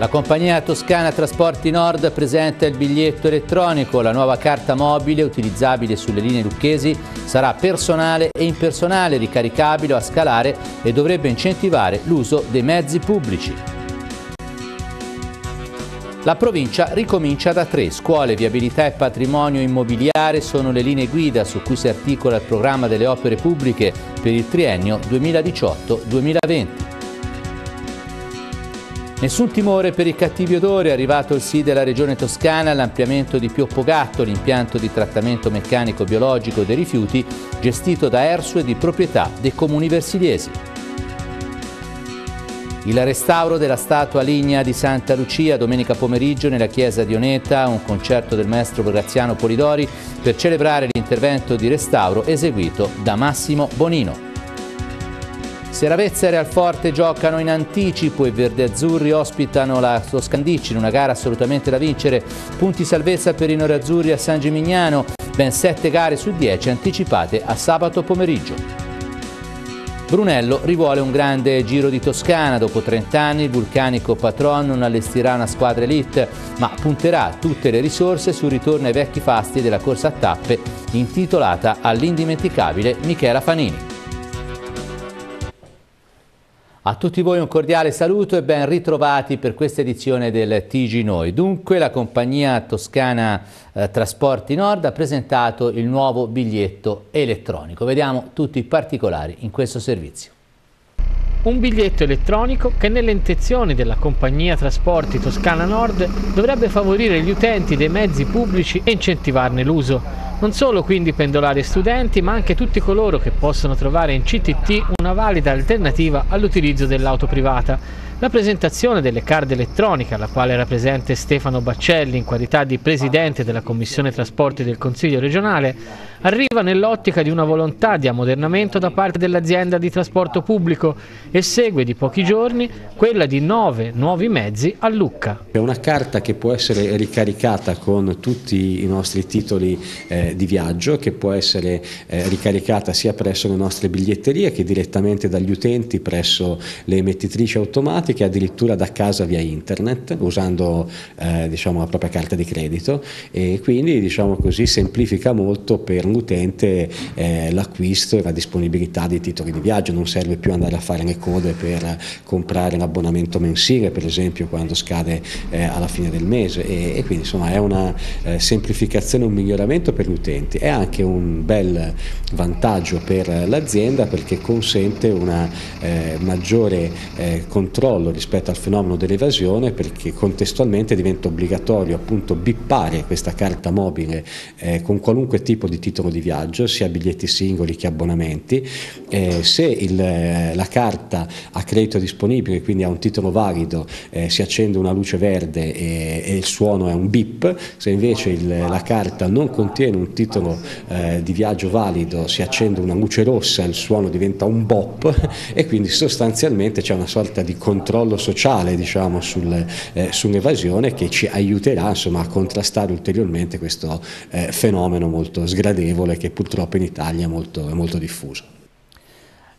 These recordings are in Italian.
La compagnia toscana Trasporti Nord presenta il biglietto elettronico, la nuova carta mobile utilizzabile sulle linee lucchesi sarà personale e impersonale, ricaricabile o a scalare e dovrebbe incentivare l'uso dei mezzi pubblici. La provincia ricomincia da tre. Scuole, viabilità e patrimonio immobiliare sono le linee guida su cui si articola il programma delle opere pubbliche per il triennio 2018-2020. Nessun timore per i cattivi odori, è arrivato il sì della Regione Toscana all'ampliamento di Pioppogatto, l'impianto di trattamento meccanico biologico dei rifiuti gestito da Ersu e di proprietà dei comuni versiliesi. Il restauro della statua lignea di Santa Lucia domenica pomeriggio nella chiesa di Oneta, un concerto del maestro Graziano Polidori per celebrare l'intervento di restauro eseguito da Massimo Bonino. Seravezza e Real Forte giocano in anticipo e Azzurri ospitano la Toscandicci in una gara assolutamente da vincere. Punti salvezza per i Norazzurri a San Gimignano, ben 7 gare su 10 anticipate a sabato pomeriggio. Brunello rivuole un grande giro di Toscana. Dopo 30 anni il vulcanico patron non allestirà una squadra elite, ma punterà tutte le risorse sul ritorno ai vecchi fasti della corsa a tappe intitolata all'indimenticabile Michela Fanini. A tutti voi un cordiale saluto e ben ritrovati per questa edizione del TG Noi. Dunque la compagnia toscana eh, Trasporti Nord ha presentato il nuovo biglietto elettronico. Vediamo tutti i particolari in questo servizio un biglietto elettronico che nelle intenzioni della compagnia Trasporti Toscana Nord dovrebbe favorire gli utenti dei mezzi pubblici e incentivarne l'uso. Non solo quindi pendolari e studenti, ma anche tutti coloro che possono trovare in CTT una valida alternativa all'utilizzo dell'auto privata. La presentazione delle card elettroniche, alla quale era presente Stefano Baccelli in qualità di presidente della Commissione Trasporti del Consiglio regionale, arriva nell'ottica di una volontà di ammodernamento da parte dell'azienda di trasporto pubblico e segue di pochi giorni quella di nove nuovi mezzi a Lucca. È una carta che può essere ricaricata con tutti i nostri titoli eh, di viaggio, che può essere eh, ricaricata sia presso le nostre biglietterie che direttamente dagli utenti presso le emettitrici automatiche, addirittura da casa via internet, usando eh, diciamo, la propria carta di credito e quindi diciamo così, semplifica molto per un utente eh, l'acquisto e la disponibilità dei titoli di viaggio, non serve più andare a fare le code per comprare l'abbonamento mensile per esempio quando scade eh, alla fine del mese e, e quindi insomma è una eh, semplificazione, un miglioramento per gli utenti, è anche un bel vantaggio per l'azienda perché consente un eh, maggiore eh, controllo rispetto al fenomeno dell'evasione perché contestualmente diventa obbligatorio appunto bippare questa carta mobile eh, con qualunque tipo di titolo titolo di viaggio, sia biglietti singoli che abbonamenti. Eh, se il, eh, la carta ha credito disponibile, quindi ha un titolo valido, eh, si accende una luce verde e, eh, e, il suono è un bip, se invece il, la carta non contiene un titolo eh, di viaggio valido, si accende una luce rossa, il suono diventa un bop e quindi sostanzialmente c'è una sorta di controllo sociale diciamo, sul, eh, sull'evasione che ci aiuterà insomma, a contrastare ulteriormente questo fenomeno molto sgradevole consapevole che purtroppo in Italia è molto, è molto diffuso.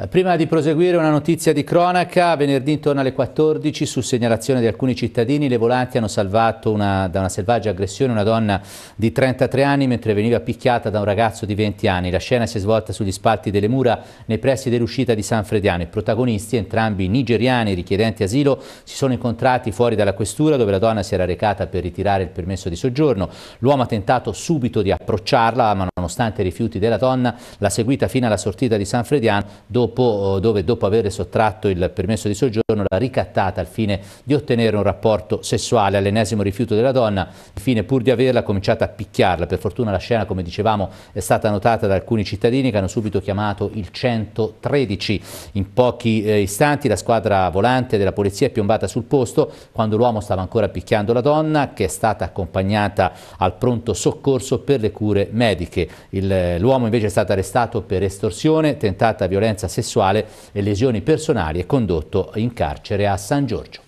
Eh, prima di proseguire una notizia di cronaca, venerdì intorno alle 14 su segnalazione di alcuni cittadini le volanti hanno salvato una, da una selvaggia aggressione una donna di 33 anni mentre veniva picchiata da un ragazzo di 20 anni. La scena si è svolta sugli spalti delle mura nei pressi dell'uscita di San Frediano. I protagonisti, entrambi nigeriani richiedenti asilo, si sono incontrati fuori dalla questura dove la donna si era recata per ritirare il permesso di soggiorno. L'uomo ha tentato subito di approcciarla ma nonostante i rifiuti della donna l'ha seguita fino alla sortita di San Frediano dove dopo, eh, dove dopo aver sottratto il permesso di soggiorno l'ha ricattata al fine di ottenere un rapporto sessuale all'ennesimo rifiuto della donna, infine pur di averla ha cominciato a picchiarla. Per fortuna la scena, come dicevamo, è stata notata da alcuni cittadini che hanno subito chiamato il 113. In pochi eh, istanti la squadra volante della polizia è piombata sul posto quando l'uomo stava ancora picchiando la donna che è stata accompagnata al pronto soccorso per le cure mediche. Eh, l'uomo invece è stato arrestato per estorsione, tentata violenza sessuale sessuale e lesioni personali e condotto in carcere a San Giorgio.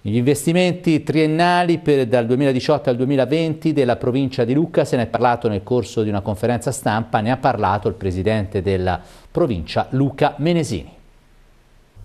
Gli investimenti triennali per, dal 2018 al 2020 della provincia di Lucca, se ne è parlato nel corso di una conferenza stampa, ne ha parlato il presidente della provincia Luca Menesini.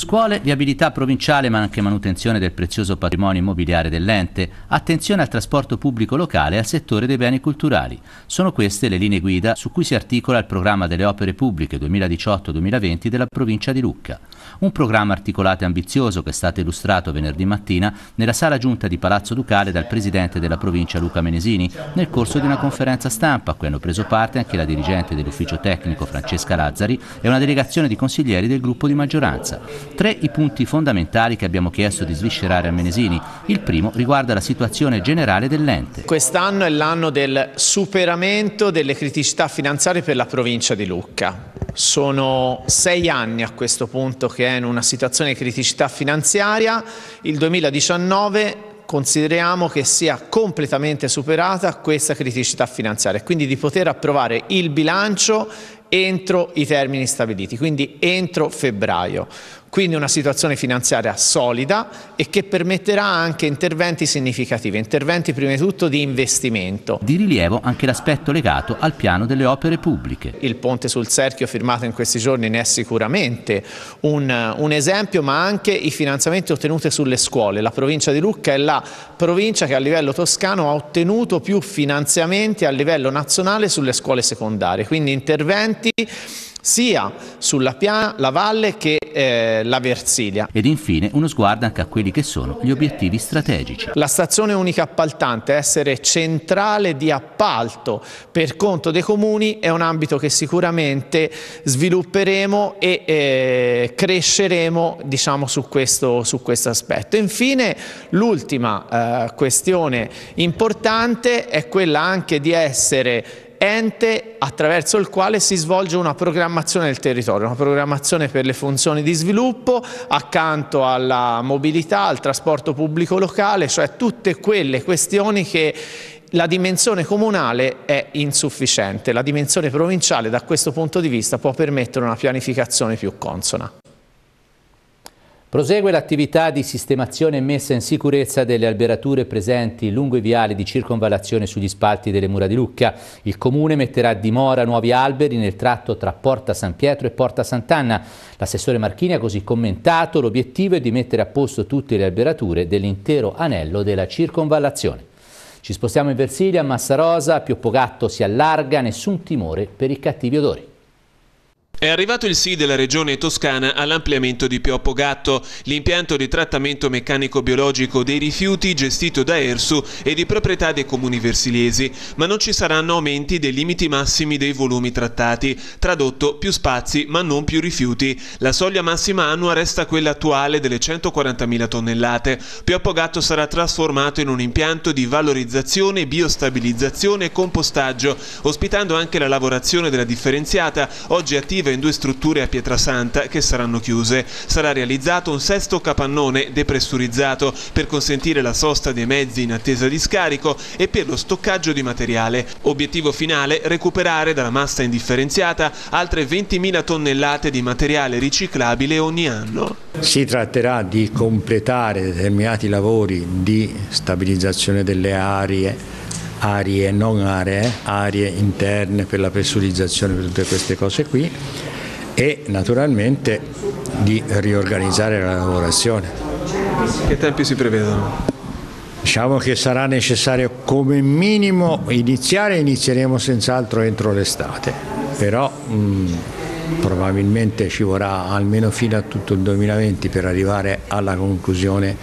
Scuole, viabilità provinciale ma anche manutenzione del prezioso patrimonio immobiliare dell'ente, attenzione al trasporto pubblico locale e al settore dei beni culturali. Sono queste le linee guida su cui si articola il programma delle opere pubbliche 2018-2020 della provincia di Lucca. Un programma articolato e ambizioso che è stato illustrato venerdì mattina nella sala giunta di Palazzo Ducale dal presidente della provincia Luca Menesini nel corso di una conferenza stampa a cui hanno preso parte anche la dirigente dell'ufficio tecnico Francesca Lazzari e una delegazione di consiglieri del gruppo di maggioranza tre i punti fondamentali che abbiamo chiesto di sviscerare a Menesini. Il primo riguarda la situazione generale dell'ente. Quest'anno è l'anno del superamento delle criticità finanziarie per la provincia di Lucca. Sono sei anni a questo punto che è in una situazione di criticità finanziaria. Il 2019 consideriamo che sia completamente superata questa criticità finanziaria, quindi di poter approvare il bilancio entro i termini stabiliti, quindi entro febbraio. Quindi una situazione finanziaria solida e che permetterà anche interventi significativi, interventi prima di tutto di investimento. Di rilievo anche l'aspetto legato al piano delle opere pubbliche. Il ponte sul Serchio firmato in questi giorni ne è sicuramente un, un esempio, ma anche i finanziamenti ottenuti sulle scuole. La provincia di Lucca è la provincia che a livello toscano ha ottenuto più finanziamenti a livello nazionale sulle scuole secondarie, quindi interventi sia sulla Piana, la Valle che eh, la Versilia. Ed infine uno sguardo anche a quelli che sono gli obiettivi strategici. La stazione unica appaltante, essere centrale di appalto per conto dei comuni, è un ambito che sicuramente svilupperemo e eh, cresceremo diciamo, su, questo, su questo aspetto. Infine l'ultima eh, questione importante è quella anche di essere ente attraverso il quale si svolge una programmazione del territorio, una programmazione per le funzioni di sviluppo accanto alla mobilità, al trasporto pubblico locale, cioè tutte quelle questioni che la dimensione comunale è insufficiente, la dimensione provinciale da questo punto di vista può permettere una pianificazione più consona. Prosegue l'attività di sistemazione e messa in sicurezza delle alberature presenti lungo i viali di circonvallazione sugli spalti delle mura di Lucca. Il Comune metterà a dimora nuovi alberi nel tratto tra Porta San Pietro e Porta Sant'Anna. L'assessore Marchini ha così commentato l'obiettivo è di mettere a posto tutte le alberature dell'intero anello della circonvallazione. Ci spostiamo in Versilia, Massa Massarosa, Pioppogatto si allarga, nessun timore per i cattivi odori. È arrivato il sì della regione toscana all'ampliamento di Pioppo Gatto, l'impianto di trattamento meccanico biologico dei rifiuti gestito da ERSU e di proprietà dei comuni versiliesi, ma non ci saranno aumenti dei limiti massimi dei volumi trattati, tradotto più spazi ma non più rifiuti. La soglia massima annua resta quella attuale delle 140.000 tonnellate. Pioppo Gatto sarà trasformato in un impianto di valorizzazione, biostabilizzazione e compostaggio, ospitando anche la lavorazione della differenziata, oggi attiva in due strutture a Pietrasanta che saranno chiuse. Sarà realizzato un sesto capannone depressurizzato per consentire la sosta dei mezzi in attesa di scarico e per lo stoccaggio di materiale. Obiettivo finale recuperare dalla massa indifferenziata altre 20.000 tonnellate di materiale riciclabile ogni anno. Si tratterà di completare determinati lavori di stabilizzazione delle aree arie, non aree, arie interne per la pressurizzazione, per tutte queste cose qui e naturalmente di riorganizzare la lavorazione. Che tempi si prevedono? Diciamo che sarà necessario come minimo iniziare, inizieremo senz'altro entro l'estate, però mh, mm, probabilmente ci vorrà almeno fino a tutto il 2020 per arrivare alla conclusione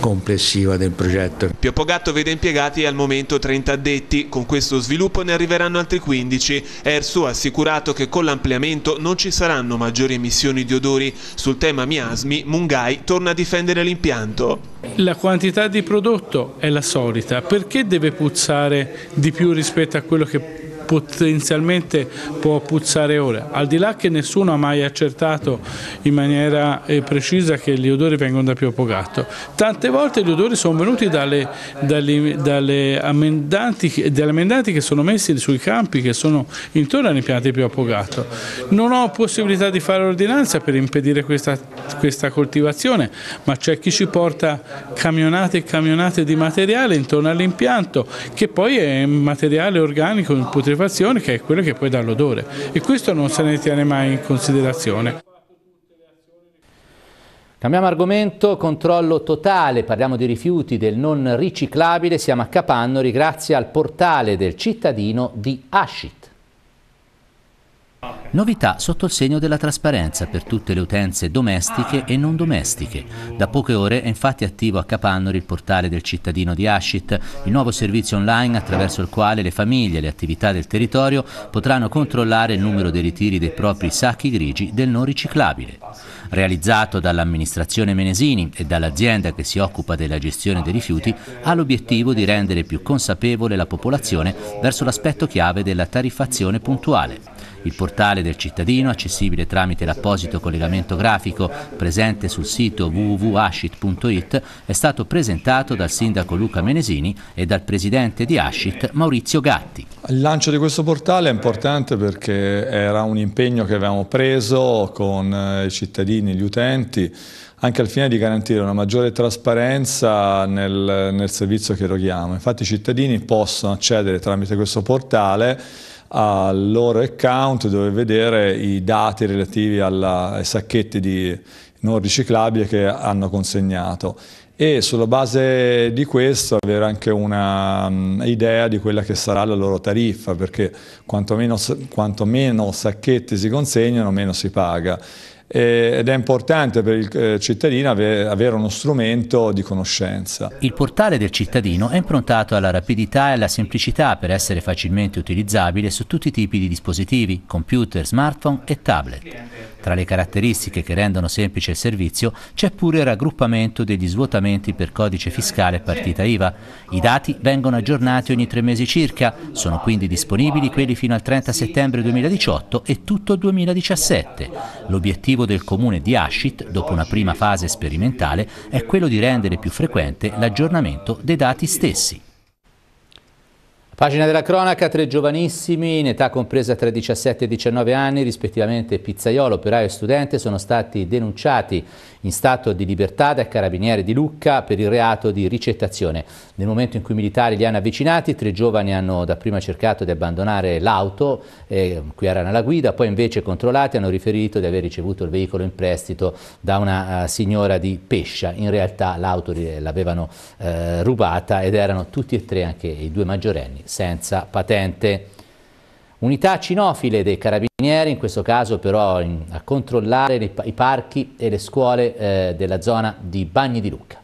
complessiva del progetto. Pio Pogatto vede impiegati al momento 30 addetti, con questo sviluppo ne arriveranno altri 15. Ersu ha assicurato che con l'ampliamento non ci saranno maggiori emissioni di odori. Sul tema miasmi, Mungai torna a difendere l'impianto. La quantità di prodotto è la solita, perché deve puzzare di più rispetto a quello che potenzialmente può puzzare ora. Al di là che nessuno ha mai accertato in maniera eh, precisa che gli odori vengono da Piopogatto, tante volte gli odori sono venuti dalle, dalle, dalle amendanti, dalle amendanti che sono messi sui campi che sono intorno agli alle piante Piopogatto. Non ho possibilità di fare ordinanza per impedire questa, questa coltivazione, ma c'è chi ci porta camionate e camionate di materiale intorno all'impianto che poi è materiale organico, potrebbe dell'olivazione che è quello che poi dà l'odore e questo non se ne tiene mai in considerazione. Cambiamo argomento, controllo totale, parliamo di rifiuti del non riciclabile, siamo a Capannori grazie al portale del cittadino di Ascit. Novità sotto il segno della trasparenza per tutte le utenze domestiche e non domestiche. Da poche ore è infatti attivo a Capannori il portale del cittadino di Ascit, il nuovo servizio online attraverso il quale le famiglie e le attività del territorio potranno controllare il numero dei ritiri dei propri sacchi grigi del non riciclabile. Realizzato dall'amministrazione Menesini e dall'azienda che si occupa della gestione dei rifiuti, ha l'obiettivo di rendere più consapevole la popolazione verso l'aspetto chiave della tariffazione puntuale. Il portale del cittadino, accessibile tramite l'apposito collegamento grafico presente sul sito www.ashit.it, è stato presentato dal sindaco Luca Menesini e dal presidente di Ascit, Maurizio Gatti. Il lancio di questo portale è importante perché era un impegno che avevamo preso con eh, i cittadini, e gli utenti, anche al fine di garantire una maggiore trasparenza nel, nel servizio che eroghiamo. Infatti i cittadini possono accedere tramite questo portale al loro account dove vedere i dati relativi alla, ai sacchetti di non riciclabili che hanno consegnato e sulla base di questo avere anche un'idea um, di quella che sarà la loro tariffa perché quanto meno, quanto meno sacchetti si consegnano meno si paga eh, ed è importante per il eh, cittadino avere uno strumento di conoscenza. Il portale del cittadino è improntato alla rapidità e alla semplicità per essere facilmente utilizzabile su tutti i tipi di dispositivi, computer, smartphone e tablet. Tra le caratteristiche che rendono semplice il servizio c'è pure il raggruppamento degli svuotamenti per codice fiscale e partita IVA. I dati vengono aggiornati ogni tre mesi circa, sono quindi disponibili quelli fino al 30 settembre 2018 e tutto il 2017. L'obiettivo obiettivo del comune di Ashit, dopo una prima fase sperimentale, è quello di rendere più frequente l'aggiornamento dei dati stessi. Pagina della cronaca, tre giovanissimi in età compresa tra 17 e 19 anni, rispettivamente pizzaiolo, operaio e studente, sono stati denunciati in stato di libertà dai carabinieri di Lucca per il reato di ricettazione. Nel momento in cui i militari li hanno avvicinati, tre giovani hanno dapprima cercato di abbandonare l'auto, eh, qui erano alla guida, poi invece controllati hanno riferito di aver ricevuto il veicolo in prestito da una uh, signora di Pescia. In realtà l'auto l'avevano uh, rubata ed erano tutti e tre, anche i due maggiorenni, senza patente. Unità cinofile dei carabinieri, in questo caso però in, a controllare le, i parchi e le scuole eh, della zona di Bagni di Lucca.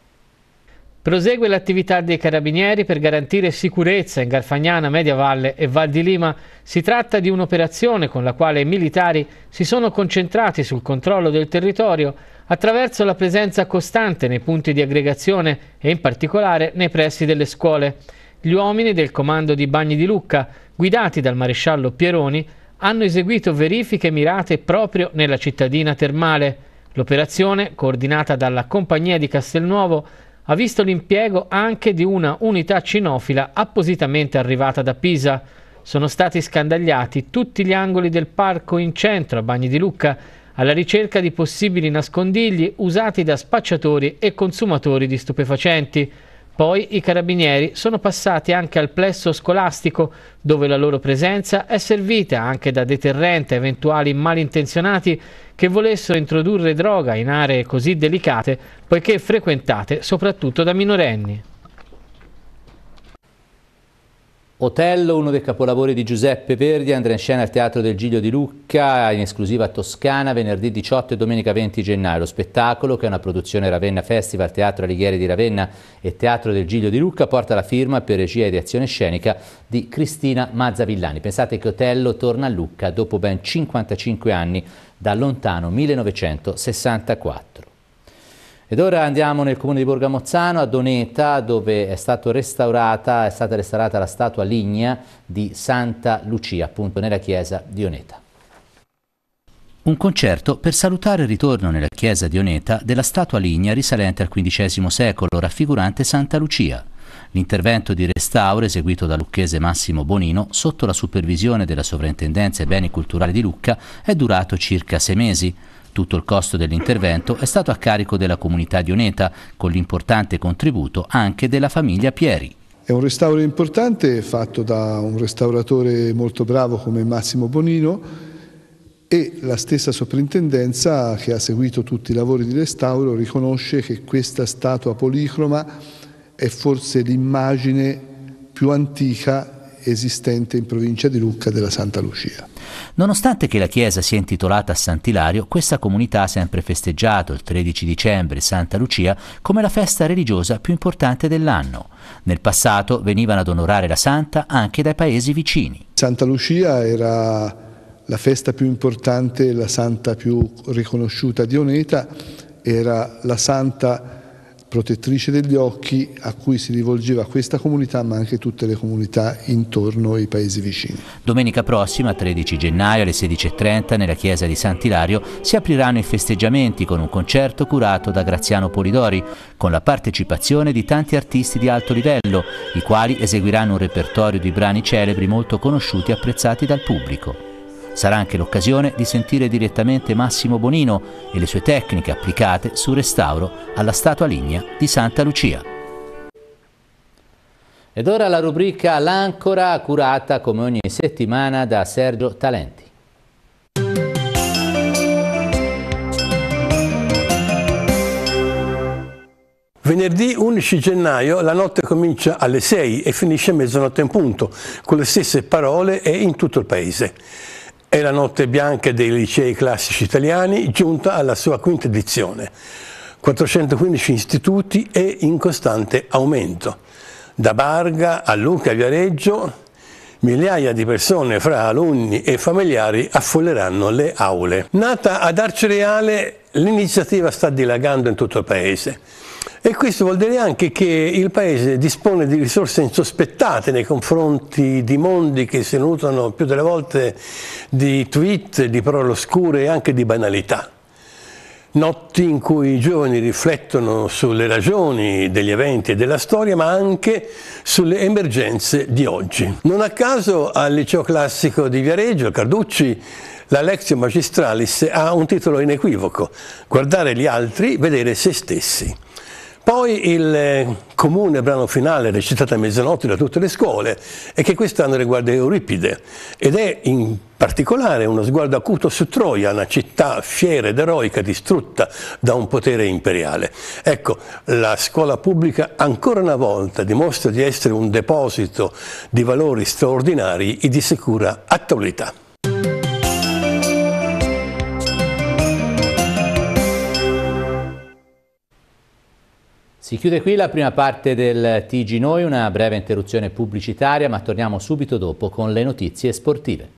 Prosegue l'attività dei carabinieri per garantire sicurezza in Garfagnana, Media Valle e Val di Lima. Si tratta di un'operazione con la quale i militari si sono concentrati sul controllo del territorio attraverso la presenza costante nei punti di aggregazione e in particolare nei pressi delle scuole. Gli uomini del comando di Bagni di Lucca, guidati dal maresciallo Pieroni, hanno eseguito verifiche mirate proprio nella cittadina termale. L'operazione, coordinata dalla Compagnia di Castelnuovo, ha visto l'impiego anche di una unità cinofila appositamente arrivata da Pisa. Sono stati scandagliati tutti gli angoli del parco in centro a Bagni di Lucca alla ricerca di possibili nascondigli usati da spacciatori e consumatori di stupefacenti. Poi i carabinieri sono passati anche al plesso scolastico, dove la loro presenza è servita anche da deterrente a eventuali malintenzionati che volessero introdurre droga in aree così delicate, poiché frequentate soprattutto da minorenni. Otello, uno dei capolavori di Giuseppe Verdi, andrà in scena al Teatro del Giglio di Lucca, in esclusiva Toscana, venerdì 18 e domenica 20 gennaio. Lo spettacolo, che è una produzione Ravenna Festival, Teatro Alighieri di Ravenna e Teatro del Giglio di Lucca, porta la firma per regia ed azione scenica di Cristina Mazzavillani. Pensate che Otello torna a Lucca dopo ben 55 anni, da lontano 1964. Ed ora andiamo nel comune di Borgamozzano, a Doneta, dove è, è, stata restaurata la statua lignea di Santa Lucia, appunto nella chiesa di Oneta. Un concerto per salutare il ritorno nella chiesa di Oneta della statua lignea risalente al XV secolo, raffigurante Santa Lucia. L'intervento di restauro eseguito da lucchese Massimo Bonino sotto la supervisione della Sovrintendenza e Beni Culturali di Lucca è durato circa sei mesi. Tutto il costo dell'intervento è stato a carico della comunità di Oneta, con l'importante contributo anche della famiglia Pieri. È un restauro importante fatto da un restauratore molto bravo come Massimo Bonino e la stessa soprintendenza che ha seguito tutti i lavori di restauro riconosce che questa statua policroma è forse l'immagine più antica esistente in provincia di Lucca della Santa Lucia. Nonostante che la chiesa sia intitolata a Sant'Ilario, questa comunità ha sempre festeggiato il 13 dicembre Santa Lucia come la festa religiosa più importante dell'anno. Nel passato venivano ad onorare la santa anche dai paesi vicini. Santa Lucia era la festa più importante, la santa più riconosciuta di Oneta, era la santa protettrice degli occhi a cui si rivolgeva questa comunità ma anche tutte le comunità intorno ai paesi vicini. Domenica prossima, 13 gennaio alle 16.30 nella chiesa di Sant'Ilario si apriranno i festeggiamenti con un concerto curato da Graziano Polidori con la partecipazione di tanti artisti di alto livello i quali eseguiranno un repertorio di brani celebri molto conosciuti e apprezzati dal pubblico. Sarà anche l'occasione di sentire direttamente Massimo Bonino e le sue tecniche applicate sul restauro alla statua lignea di Santa Lucia. Ed ora la rubrica L'Ancora, curata come ogni settimana da Sergio Talenti. Venerdì 11 gennaio la notte comincia alle 6 e finisce a mezzanotte in punto, con le stesse parole e in tutto il paese. È la notte bianca dei licei classici italiani giunta alla sua quinta edizione. 415 istituti e in costante aumento. Da Barga a Lucca e Viareggio migliaia di persone fra alunni e familiari affolleranno le aule. Nata ad Arcereale, l'iniziativa sta dilagando in tutto il paese. E questo vuol dire anche che il Paese dispone di risorse insospettate nei confronti di mondi che si nutrono più delle volte di tweet, di parole oscure e anche di banalità. Notti in cui i giovani riflettono sulle ragioni degli eventi e della storia, ma anche sulle emergenze di oggi. Non a caso al liceo classico di Viareggio, Carducci, la Lectio Magistralis ha un titolo inequivoco, guardare gli altri, vedere se stessi. Poi il eh, comune brano finale recitato a mezzanotte da tutte le scuole è che quest'anno riguarda Euripide ed è in particolare uno sguardo acuto su Troia, una città fiera ed eroica distrutta da un potere imperiale. Ecco, la scuola pubblica ancora una volta dimostra di essere un deposito di valori straordinari e di sicura attualità. Si chiude qui la prima parte del TG Noi, una breve interruzione pubblicitaria, ma torniamo subito dopo con le notizie sportive.